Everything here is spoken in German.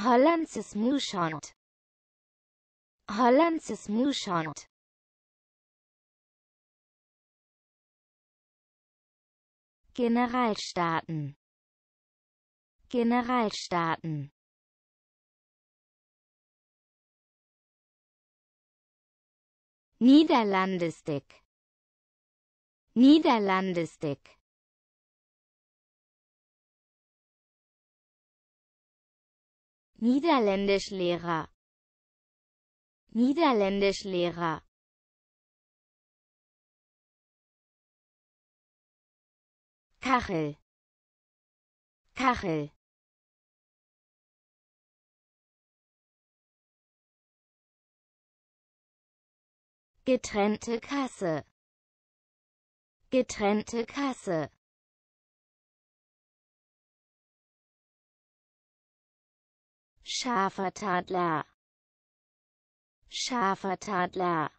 Hollandses Mouchant. Hollandses Mouchant. Generalstaaten. Generalstaaten. Niederlandesdick. Niederlandesdick. Niederländischlehrer Niederländischlehrer Kachel Kachel Getrennte Kasse Getrennte Kasse Schafer Tadler. Schafer Tadler.